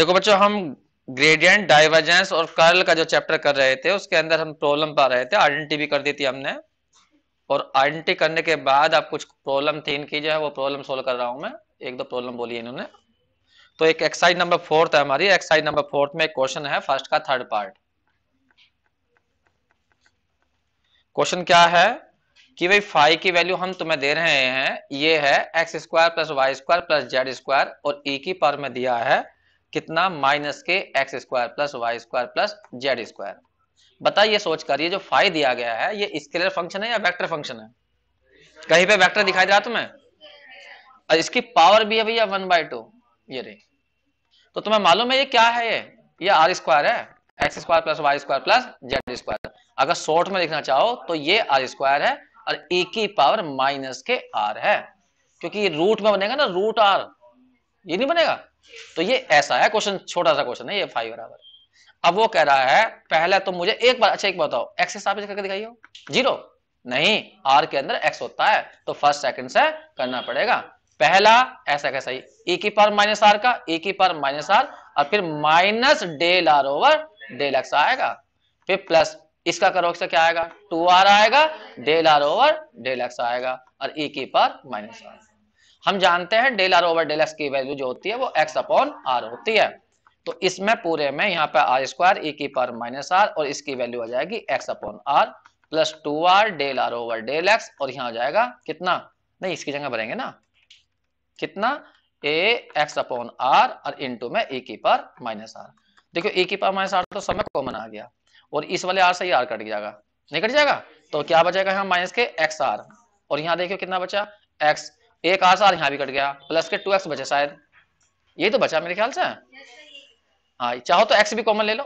देखो बच्चों हम ग्रेडियंट डाइवर्जेंस और कर्ल का जो चैप्टर कर रहे थे उसके अंदर हम प्रॉब्लम पा रहे थे आइडेंटिटी भी कर दी थी हमने और आइडेंटिटी करने के बाद आप कुछ प्रॉब्लम थी इनकी जो है वो प्रॉब्लम सोल्व कर रहा हूं मैं एक दो प्रॉब्लम बोली इन्होंने तो एक एक्सरसाइज नंबर फोर्थ है हमारी एक्सरसाइज नंबर फोर्थ में एक क्वेश्चन है फर्स्ट का थर्ड पार्ट क्वेश्चन क्या है कि भाई फाइव की वैल्यू हम तुम्हें दे रहे हैं ये है x square plus y square plus z square और ई e की पावर में दिया है कितना माइनस के x square plus y square plus z square बताइए सोचकर ये जो फाइव दिया गया है ये स्केलर फंक्शन है या वेक्टर फंक्शन है कहीं पे वेक्टर दिखाई दे रहा तुम्हें और इसकी पावर भी है भैया वन बाई टू ये रही तो तुम्हें मालूम है ये क्या है ये ये आर स्क्वायर है x square plus y square plus z square अगर शॉर्ट में लिखना चाहो तो ये आर स्क्वायर है और ए की पावर माइनस के आर है क्योंकि ये रूट में बनेगा ना रूट आर ये नहीं बनेगा तो ये ऐसा है क्वेश्चन छोटा सा क्वेश्चन है ये फाइव बराबर अब वो कह रहा है पहले तो मुझे एक बार अच्छा एक बताओ एक्स के साथ करके दिखाइए जीरो नहीं आर के अंदर एक्स होता है तो फर्स्ट सेकंड से करना पड़ेगा पहला ऐसा कैसा ही ए e की पार माइनस आर का ए e की पार माइनस आर और फिर minus del r over del x आएगा फिर प्लस इसका करो से क्या आएगा टू आर आएगा del r over del x आएगा और ए e की पार माइनस आर हम जानते हैं del r over del x की वैल्यू जो होती है वो एक्स अपॉन आर होती है तो इसमें पूरे में यहाँ पे आर स्क्वायर ई की पावर माइनस आर और इसकी वैल्यू आ जाएगी x upon r plus two r del r over del x और यहाँ आ जाएगा कितना नहीं इसकी जगह भरेंगे ना कितना ए एक्स अपॉन आर और इन टू में ई e की पावर माइनस आर देखो ई e की पावर माइनस आर तो समय कॉमन आ गया और इस वाले आर से ही आर कट जाएगा नहीं कट जाएगा तो क्या बचेगा यहाँ माइनस के एक्स आर और यहाँ देखियो कितना बचा एक्स एक आर से यहाँ भी कट गया प्लस के टू एक्स बचे शायद ये तो बचा मेरे ख्याल से हाँ चाहो तो एक्स भी कॉमन ले लो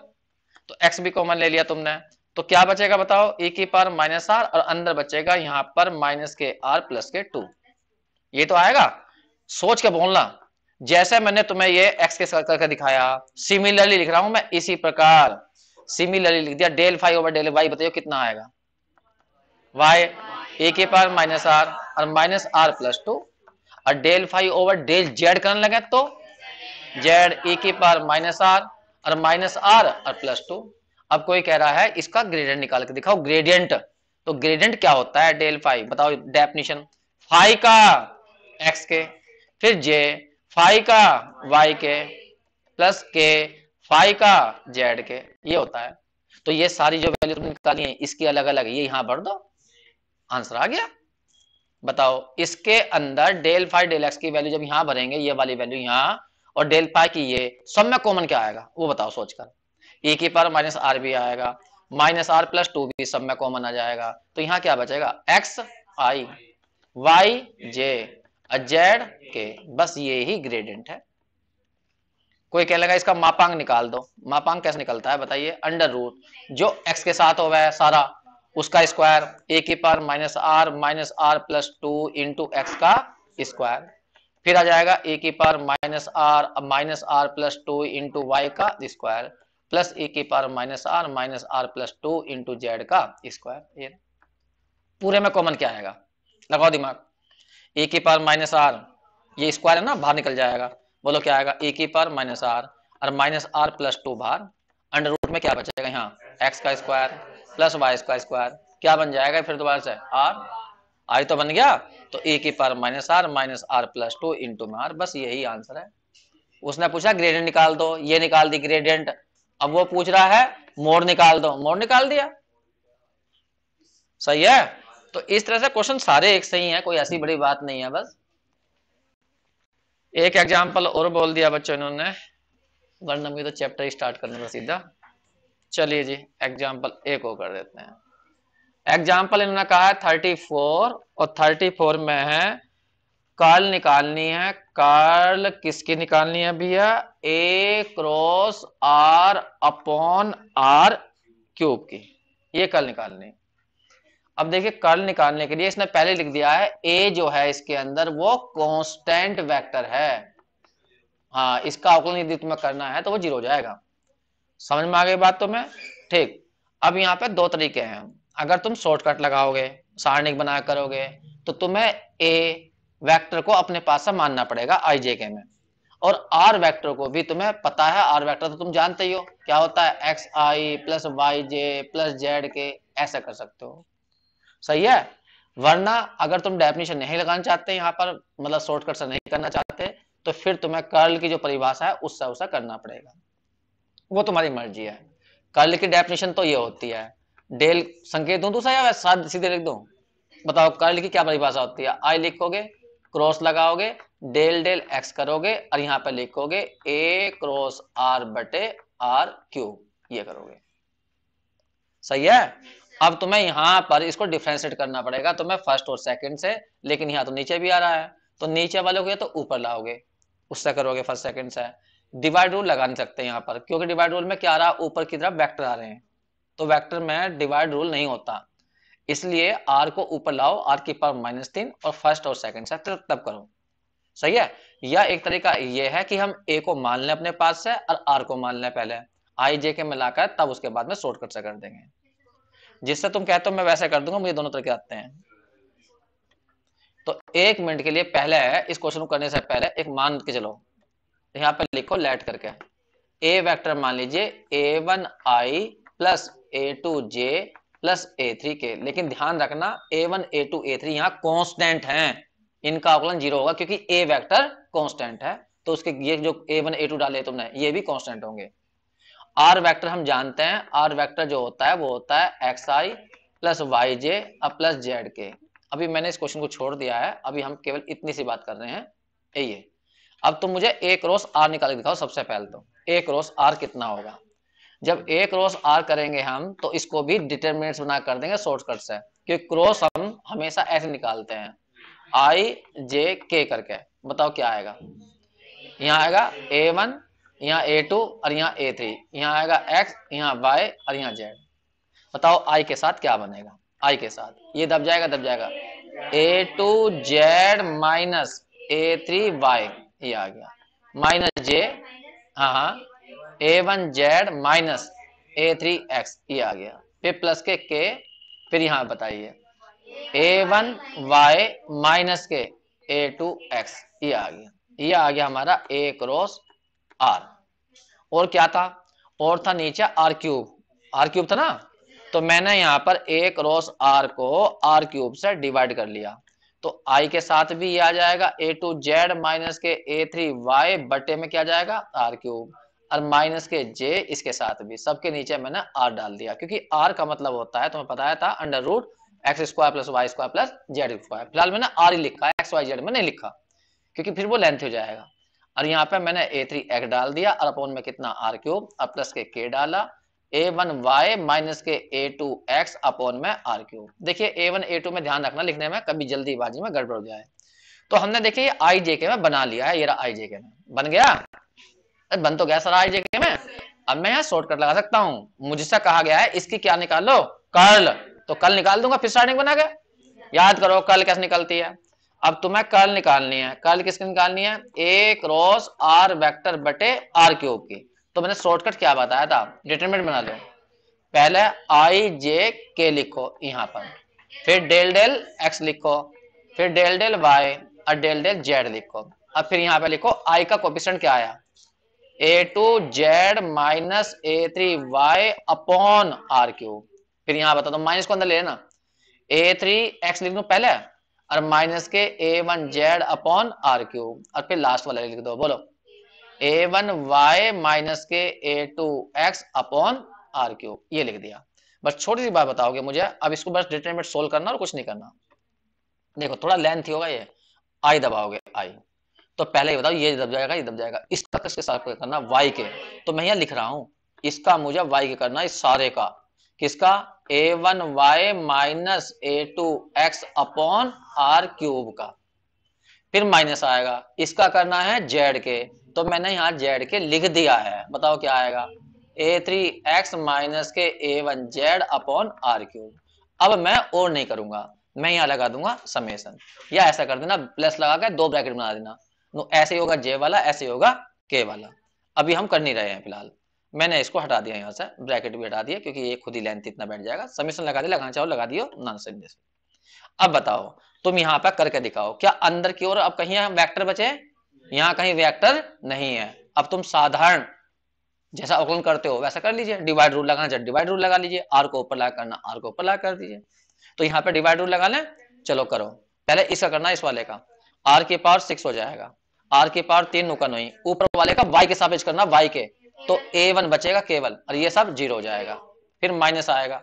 तो एक्स भी कॉमन ले लिया तुमने तो क्या बचेगा बताओ ए की पार माइनस आर और अंदर बचेगा यहाँ पर माइनस के आर प्लस के टू ये तो आएगा सोच के बोलना जैसे मैंने तुम्हें ये एक्स के करके दिखाया सिमिलरली लिख रहा हूं मैं इसी प्रकार सिमिलरली लिख दिया del five over del y बताइए कितना आएगा वाई ए के पावर माइनस आर और माइनस आर प्लस टू और del five over del z करने लगे तो जेड ए के पावर माइनस आर और माइनस आर और प्लस टू अब कोई कह रहा है इसका ग्रेडियंट निकाल के दिखाओ ग्रेडियंट तो ग्रेडियंट क्या होता है डेल फाइव बताओ डेफिनेशन फाइव का एक्स के फिर जे फाइव का वाई के प्लस के फाइव का जेड के ये होता है तो ये सारी जो वैल्यू तुमने निकाली है इसकी अलग अलग ये यहां भर दो आंसर आ गया बताओ इसके अंदर डेल फाइव डेल एक्स की वैल्यू जब यहां भरेंगे ये वाली वैल्यू यहां और डेल फाइव की ये सब में कॉमन क्या आएगा वो बताओ सोचकर ए की पावर माइनस आर भी आएगा माइनस आर प्लस टू भी सब में कॉमन आ जाएगा तो यहाँ क्या बचेगा x i y j z k बस ये ही ग्रेडियंट है कोई कह लगा इसका मापांक निकाल दो मापांक कैसे निकलता है बताइए अंडर रूट जो एक्स के साथ हो गया सारा उसका स्क्वायर ए के power minus r minus r plus two into x का स्क्वायर फिर आ जाएगा ए के power minus r minus r plus two into y का स्क्वायर प्लस ए के power minus r minus r plus two into z का square ये पूरे में कॉमन क्या आएगा लगाओ दिमाग ए के पार माइनस आर ये स्क्वायर है ना बाहर निकल जाएगा बोलो क्या आएगा ए के पार माइनस आर और माइनस आर प्लस टू बाहर अंडर रूट में क्या बचेगा यहाँ एक्स का square plus y square square क्या बन जाएगा फिर दोबारा से आर आई तो बन गया तो ए की power minus r minus r plus two into में आर बस यही आंसर है उसने पूछा ग्रेडियंट निकाल दो ये निकाल दी ग्रेडियंट अब वो पूछ रहा है मोड़ निकाल दो मोड़ निकाल दिया सही है तो इस तरह से क्वेश्चन सारे एक सही है कोई ऐसी बड़ी बात नहीं है बस एक एग्जाम्पल और बोल दिया बच्चों इन्होंने वर्णम की तो चैप्टर स्टार्ट करने का सीधा चलिए जी एग्जाम्पल ए को कर देते हैं एग्जाम्पल इन्होंने कहा है थर्टी फोर और थर्टी फोर में है कार्ल निकालनी है कार्ल किसकी निकालनी है भैया a cross r upon r cube की ये कल निकालनी अब देखिए कल निकालने के लिए इसने पहले लिख दिया है ए जो है इसके अंदर वो कांस्टेंट वेक्टर है हाँ इसका अवकलन यदि तुम्हें करना है तो वो जीरो हो जाएगा समझ में आ गई बात तुम्हें ठीक अब यहाँ पे दो तरीके हैं अगर तुम शॉर्टकट लगाओगे सारणिक बना करोगे तो तुम्हें ए वेक्टर को अपने पास से मानना पड़ेगा आई जे के में और आर वेक्टर को भी तुम्हें पता है आर वेक्टर तो तुम जानते ही हो क्या होता है x i plus y j plus z k ऐसा कर सकते हो सही है वरना अगर तुम डेफिनेशन नहीं लगाना चाहते यहाँ पर मतलब शॉर्टकट से नहीं करना चाहते तो फिर तुम्हें कर्ल की जो परिभाषा है उससे उसे करना पड़ेगा वो तुम्हारी मर्जी है कर्ल की डेफिनेशन तो ये होती है डेल संकेत दूं दूसरा या साथ सीधे लिख दूं बताओ कर्ल की क्या परिभाषा होती है आई लिखोगे क्रॉस लगाओगे डेल डेल एक्स करोगे और यहां पर लिखोगे ए क्रॉस आर बटे आर क्यू ये करोगे सही है अब तुम्हें यहां पर इसको डिफ्रेंशिएट करना पड़ेगा तुम्हें फर्स्ट और सेकंड से लेकिन यहां तो नीचे भी आ रहा है तो नीचे वाले को या तो ऊपर लाओगे उससे करोगे फर्स्ट सेकंड से डिवाइड रूल लगा नहीं सकते यहाँ पर क्योंकि डिवाइड रूल में क्या आ रहा ऊपर की तरफ वेक्टर आ रहे हैं तो वेक्टर में डिवाइड रूल नहीं होता इसलिए आर को ऊपर लाओ आर की पावर माइनस तीन और फर्स्ट और सेकंड से तब करो सही है या एक तरीका ये है कि हम ए को मान लें अपने पास से और आर को मान लें पहले आई जे के मिलाकर तब उसके बाद में शॉर्टकट से कर देंगे जिससे तुम कहते हो मैं वैसे कर दूंगा मुझे दोनों तरीके आते हैं तो एक मिनट के लिए पहले इस क्वेश्चन को करने से पहले एक मान के चलो तो यहाँ पर लिखो लेट करके ए वेक्टर मान लीजिए a one i plus a two j plus a three k लेकिन ध्यान रखना a one a two a three यहाँ कॉन्स्टेंट है इनका आकलन जीरो होगा क्योंकि ए वैक्टर कॉन्स्टेंट है तो उसके ये जो ए वन ए टू डाले तुमने ये भी कॉन्स्टेंट होंगे आर वैक्टर हम जानते हैं आर वैक्टर जो होता है वो होता है x i plus y j और प्लस जेड के अभी मैंने इस क्वेश्चन को छोड़ दिया है अभी हम केवल इतनी सी बात कर रहे हैं ये अब तुम मुझे ए रोस आर निकाल के दिखाओ सबसे पहले तो ए रोस आर कितना होगा जब ए रोस आर करेंगे हम तो इसको भी डिटर्मिनेट बना कर देंगे शॉर्टकट से क्योंकि क्रॉस हम हमेशा ऐसे निकालते हैं आई जे के करके बताओ क्या आएगा यहाँ आएगा ए वन यहाँ ए टू और यहाँ ए थ्री यहाँ आएगा एक्स यहाँ वाई और यहाँ जेड बताओ आई के साथ क्या बनेगा आई के साथ ये दब जाएगा दब जाएगा a two z minus a three y ये आ गया माइनस जे हाँ a one z minus a three x ये आ गया फिर प्लस के के फिर यहाँ बताइए ए one y minus k a two x ये आ गया ये आ गया हमारा ए क्रॉस आर और क्या था और था नीचे आर क्यूब आर क्यूब था ना तो मैंने यहाँ पर ए क्रॉस आर को आर क्यूब से डिवाइड कर लिया तो आई के साथ भी ये आ जाएगा a two z minus k A three Y बटे में क्या जाएगा आर क्यूब और माइनस के जे इसके साथ भी सबके नीचे मैंने आर डाल दिया क्योंकि आर का मतलब होता है तुम्हें पता था under root x square plus y square plus z square फिलहाल मैंने आर ही लिखा एक्स वाई जेड में नहीं लिखा क्योंकि फिर वो लेंथ हो जाएगा और यहाँ पे मैंने ए थ्री एक्स डाल दिया और अपोन में कितना आर क्यूब और प्लस के के डाला ए one y minus k a two x upon में आर क्यूब देखिए ए वन ए टू में ध्यान रखना लिखने में कभी जल्दी बाजी में गड़बड़ हो जाए तो हमने देखिए आई जे के में बना लिया है ये रहा आई जे के में बन गया बन तो गया सर आई जे के में अब मैं यहाँ शॉर्टकट लगा सकता हूँ मुझसे कहा गया है इसकी क्या निकाल लो कर्ल तो कल निकाल दूंगा फिर स्टार्टिंग बना के याद करो कल कैसे निकलती है अब तुम्हें कल निकालनी है कल किसकी निकालनी है ए क्रॉस आर वेक्टर बटे आर क्यूब की तो मैंने शॉर्टकट क्या बताया था डिटरमिनेंट बना लो पहले आई जे के लिखो यहाँ पर फिर डेल डेल एक्स लिखो फिर डेल डेल वाई और डेल डेल जेड लिखो अब फिर यहाँ पे लिखो आई का कोपिशन क्या आया a two z minus a three y upon r cube फिर यहाँ बता दो माइनस को अंदर ले ना ए थ्री एक्स लिख दो पहले और minus k a one z upon r cube और फिर लास्ट वाला लिख दो बोलो ए one y minus k a two x upon r cube ये लिख दिया बस छोटी सी बात बताओगे मुझे अब इसको बस डिटेल सोल्व करना और कुछ नहीं करना देखो थोड़ा लेंथ ही होगा ये आई दबाओगे आई तो पहले ये बताओ ये दब जाएगा ये दब जाएगा इसका किसके साथ करना वाई के तो मैं यहां लिख रहा हूं इसका मुझे वाई के करना इस सारे का किसका a one y minus a two x upon r cube का फिर माइनस आएगा इसका करना है जेड के तो मैंने यहाँ जेड के लिख दिया है बताओ क्या आएगा ए three x minus k a one z upon r cube अब मैं और नहीं करूंगा मैं यहाँ लगा दूंगा समेसन या ऐसा कर देना प्लस लगा के दो ब्रैकेट बना देना नो तो ऐसे होगा जे वाला ऐसे होगा के वाला अभी हम कर नहीं रहे हैं फिलहाल मैंने इसको हटा दिया यहाँ से ब्रैकेट भी हटा दिया क्योंकि ये खुद ही लेंथ इतना बैठ जाएगा समीशन लगा दे लगाना चाहो लगा दियो नॉन अब बताओ तुम यहाँ पर करके दिखाओ क्या अंदर की ओर अब कहीं वेक्टर बचे यहां कहीं वेक्टर नहीं है अब तुम साधारण जैसा अवकलन करते हो वैसा कर लीजिए डिवाइड रूल लगाना डिवाइड रूल लगा लीजिए आर को ऊपर ला करना आर को ऊपर ला कर दीजिए तो यहाँ पे डिवाइड रूल लगा ले चलो करो पहले इसका करना इस वाले का आर के पावर सिक्स हो जाएगा आर के पावर तीन नुका नहीं ऊपर वाले का वाई के साथ करना वाई के तो ए वन बचेगा केवल और ये सब जीरो हो जाएगा फिर माइनस आएगा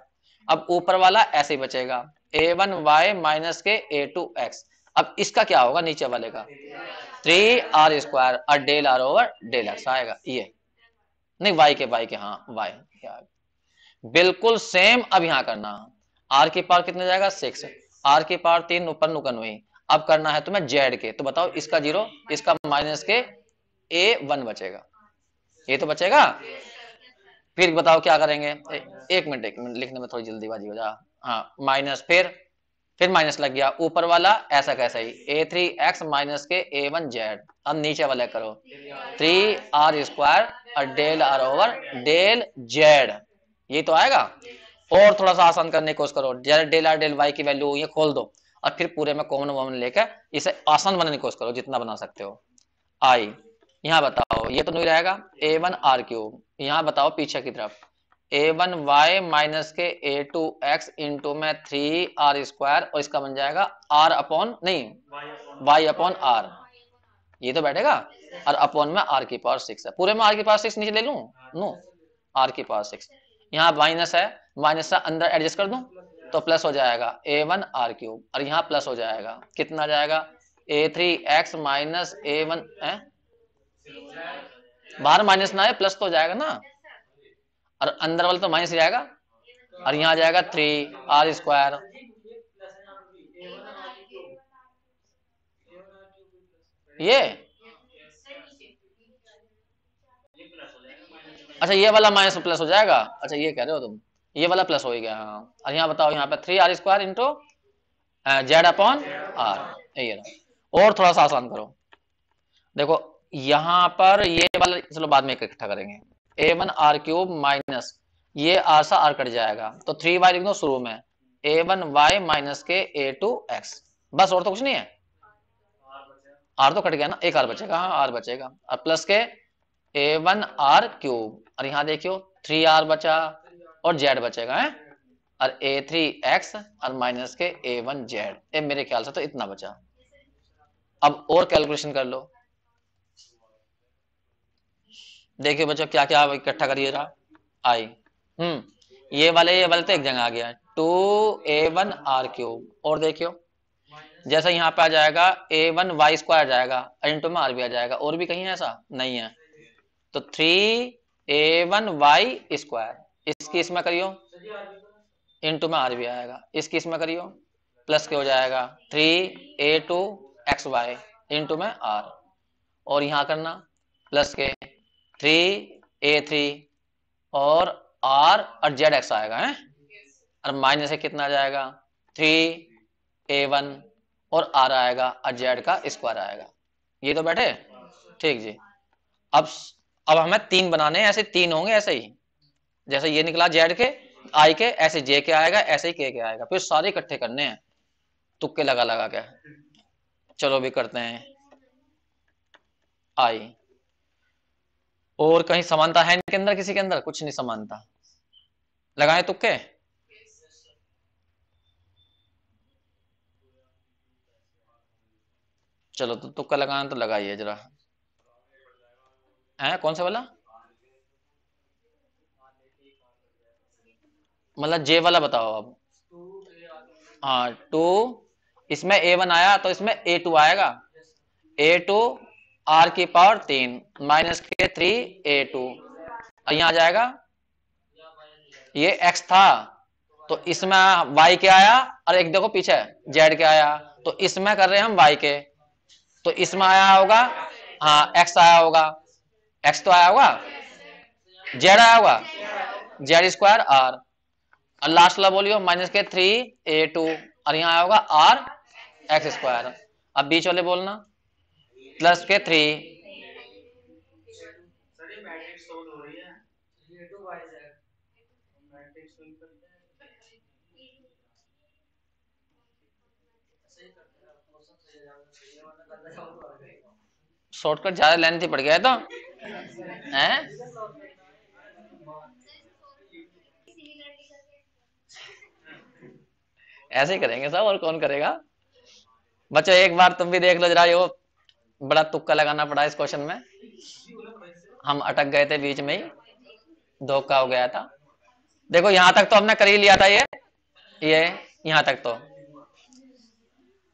अब ऊपर वाला ऐसे ही बचेगा ए one y minus k a two x अब इसका क्या होगा नीचे वाले का थ्री आर स्क्वायर और del r over del x आएगा ये नहीं वाई के वाई के हाँ वाई बिल्कुल सेम अब यहां करना आर के पार कितने जाएगा सिक्स आर के पार तीन ऊपर नुकन हुई अब करना है तुम्हें जेड के तो बताओ इसका जीरो इसका माइनस के ए वन बचेगा ये तो बचेगा फिर बताओ क्या करेंगे ए, एक मिनट एक मिनट लिखने में थोड़ी जल्दीबाजी हो जा हाँ माइनस फिर फिर माइनस लग गया ऊपर वाला ऐसा कैसा ही a three x minus k a one z अब नीचे वाला करो थ्री आर स्क्वायर और del r over del z ये तो आएगा और थोड़ा सा आसान करने की कोशिश करो z del r del y की वैल्यू ये खोल दो और फिर पूरे में कॉमन वॉमन लेकर इसे आसान बनाने की कोशिश करो जितना बना सकते हो आई यहाँ बताओ ये तो नहीं रहेगा ए वन आर क्यूब यहाँ बताओ पीछे की तरफ ए one y minus k a two x into में थ्री आर स्क्वायर और इसका बन जाएगा आर अपॉन नहीं वाई अपॉन आर ये तो बैठेगा और अपॉन में आर की पावर सिक्स है पूरे में आर की पावर सिक्स नीचे ले लू नो आर की पावर सिक्स यहाँ माइनस है माइनस से अंदर एडजस्ट कर दू तो प्लस हो जाएगा ए वन आर क्यूब और यहाँ प्लस हो जाएगा कितना जाएगा a three x minus a one बाहर माइनस ना है प्लस तो जाएगा ना और अंदर वाला तो माइनस जाएगा और यहाँ जाएगा थ्री आर स्क्वायर ये अच्छा ये वाला माइनस प्लस हो जाएगा अच्छा ये कह रहे हो तुम ये वाला प्लस हो गया हाँ और यहाँ बताओ यहाँ पे three r square into z upon r ये और थोड़ा सा आसान करो देखो यहाँ पर ये वाला चलो बाद में इकट्ठा करेंगे a one r cube minus ये आर सा आर कट जाएगा तो थ्री वाई लिख दो शुरू में ए one y minus k a two x बस और तो कुछ नहीं है आर तो कट गया ना एक आर बचेगा हाँ आर बचेगा और प्लस के ए वन आर क्यूब और यहां देखियो थ्री आर बचा और जेड बचेगा है और ए थ्री एक्स और minus k a one Z ये मेरे ख्याल से तो इतना बचा अब और कैलकुलेशन कर लो देखिए बच्चों क्या क्या इकट्ठा करिए रहा आई हम्म ये वाले ये वाले तो एक जगह आ गया two a one r cube और देखियो जैसे यहाँ पे आ जाएगा ए वन वाई स्क्वायर आ जाएगा इंटू में आर भी आ जाएगा और भी कहीं ऐसा नहीं है तो three a one y square इसकी इसमें करियो इंटू में आर भी आएगा इसकी इसमें करियो प्लस के हो जाएगा three a two x y into में आर और यहाँ करना plus k three a three और आर और जेड एक्स आएगा है और माइनस से कितना जाएगा थ्री ए वन और आर आएगा और जेड का स्क्वायर आएगा ये तो बैठे ठीक जी अब अब हमें तीन बनाने हैं ऐसे तीन होंगे ऐसे ही जैसे ये निकला जेड के आई के ऐसे जे के आएगा ऐसे ही के के आएगा फिर सारे इकट्ठे करने हैं तुक्के लगा लगा के चलो भी करते हैं आई और कहीं समानता है इनके अंदर किसी के अंदर कुछ नहीं समानता लगाए तुक्के चलो तो तुक्का लगाना तो लगाइए जरा है कौन सा वाला मतलब जे वाला बताओ आप हाँ टू इसमें ए वन आया तो इसमें ए टू आएगा ए टू आर की पावर तीन minus k three a two यहाँ आ जाएगा ये एक्स था तो इसमें वाई के आया और एक देखो पीछे जेड के आया तो इसमें कर रहे हैं हम वाई के तो इसमें आया होगा हाँ एक्स आया होगा एक्स तो आया होगा जेड आया होगा जेड स्क्वायर आर और लास्ट वाला बोलियो minus k three a to और यहाँ आया होगा आर एक्स स्क्वायर अब बीच वाले बोलना प्लस के थ्री शॉर्टकट तो तो ज्यादा लेंथ ही पड़ गया है तो हैं ऐसे ही करेंगे सब और कौन करेगा बच्चों एक बार तुम भी देख लो जरा ये बड़ा तुक्का लगाना पड़ा इस क्वेश्चन में हम अटक गए थे बीच में ही धोखा हो गया था देखो यहां तक तो हमने कर ही लिया था ये ये यहां तक तो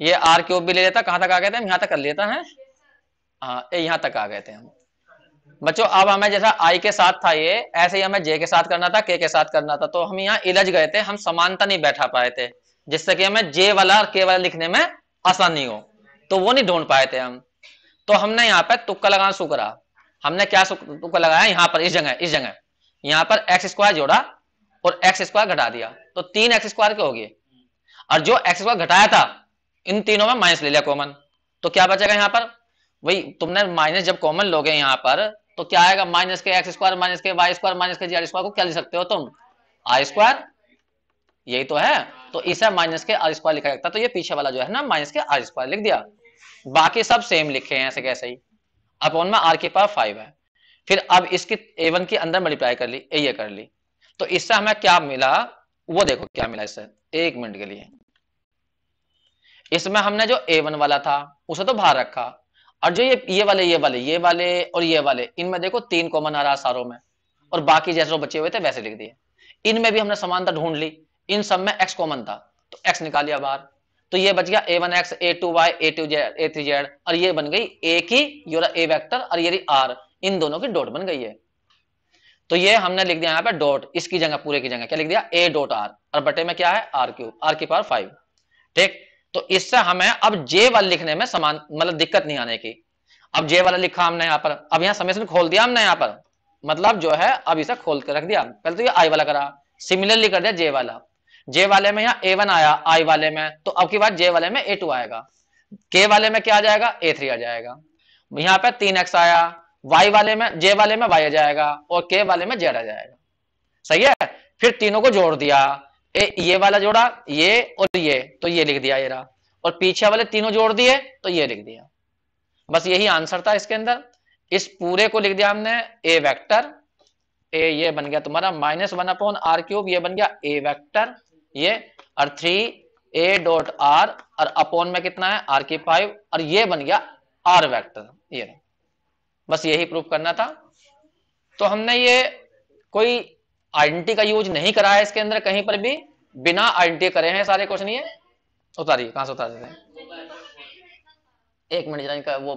ये आर क्यूब भी ले लेता कहां तक आ गए थे हम यहां तक कर लेता है हाँ यहां तक आ गए थे हम बच्चों अब हमें जैसा आई के साथ था ये ऐसे ही हमें जे के साथ करना था के के साथ करना था तो हम यहाँ इलझ गए थे हम समानता नहीं बैठा पाए थे जिससे कि हमें जे वाला और के वाला लिखने में आसानी हो तो वो नहीं ढूंढ पाए थे हम तो हमने यहाँ पर तुक्का लगाना शुरू करा हमने क्या तुक्का लगाया यहाँ पर इस जगह इस जगह यहाँ पर एक्स स्क्वायर जोड़ा और एक्स स्क्वायर घटा दिया तो तीन एक्स स्क्वायर के हो गए और जो एक्स स्क्वायर घटाया था इन तीनों में माइनस ले लिया कॉमन तो क्या बचेगा यहाँ पर वही तुमने माइनस जब कॉमन लोगे यहाँ पर तो क्या आएगा माइनस के x square minus k y square minus k z square को क्या लिख सकते हो तुम आई स्क्वायर यही तो है तो इसे माइनस के आर स्क्वायर लिखा जाता तो ये पीछे वाला जो है ना माइनस के आर स्क्वायर लिख दिया बाकी सब सेम लिखे हैं ऐसे कैसे ही अपॉन में आर के पावर फाइव है फिर अब इसकी ए वन के अंदर मल्टीप्लाई कर ली ये कर ली तो इससे हमें क्या मिला वो देखो क्या मिला इससे एक मिनट के लिए इसमें हमने जो ए वन वाला था उसे तो बाहर रखा और जो ये ये वाले ये वाले ये वाले और ये वाले इनमें देखो तीन कॉमन आ रहा सारों में और बाकी जैसे बचे हुए थे वैसे लिख दिए इनमें भी हमने समानता ढूंढ ली इन सब में एक्स कॉमन था तो एक्स निकालिया बाहर तो ये बच गया a one x a two y a two z a three z और ये बन गई ए की योरा ए वेक्टर और ये आर इन दोनों की डॉट बन गई है तो ये हमने लिख दिया यहाँ पे डॉट इसकी जगह पूरे की जगह क्या लिख दिया ए डॉट आर और बटे में क्या है आर क्यूब आर की पावर फाइव ठीक तो इससे हमें अब जे वाला लिखने में समान मतलब दिक्कत नहीं आने की अब जे वाला लिखा हमने यहाँ पर अब यहाँ समय खोल दिया हमने यहाँ पर मतलब जो है अब इसे खोल कर रख दिया पहले तो ये आई वाला करा सिमिलरली कर दिया जे वाला जे वाले में यहाँ ए वन आया आई वाले में तो अब की बात जे वाले में ए टू आएगा के वाले में क्या आ जाएगा ए थ्री आ जाएगा यहाँ पे तीन एक्स आया वाई वाले में जे वाले में वाई आ जाएगा और के वाले में जेड आ जाएगा सही है फिर तीनों को जोड़ दिया ए, ये वाला जोड़ा ये और ये तो ये लिख दिया ये रहा और पीछे वाले तीनों जोड़ दिए तो ये लिख दिया बस यही आंसर था इसके अंदर इस पूरे को लिख दिया हमने ए वेक्टर ए ये बन गया तुम्हारा minus one upon r cube ये बन गया ए वेक्टर ये और थ्री ए डॉट आर और अपॉन में कितना है आर की फाइव और ये बन गया आर वैक्टर ये बस यही प्रूफ करना था तो हमने ये कोई आइडेंटिटी का यूज नहीं करा है इसके अंदर कहीं पर भी बिना आइडेंटिटी करे हैं सारे क्वेश्चन ये उतारिए कहां से उतार देते हैं एक मिनट जरा इनका वो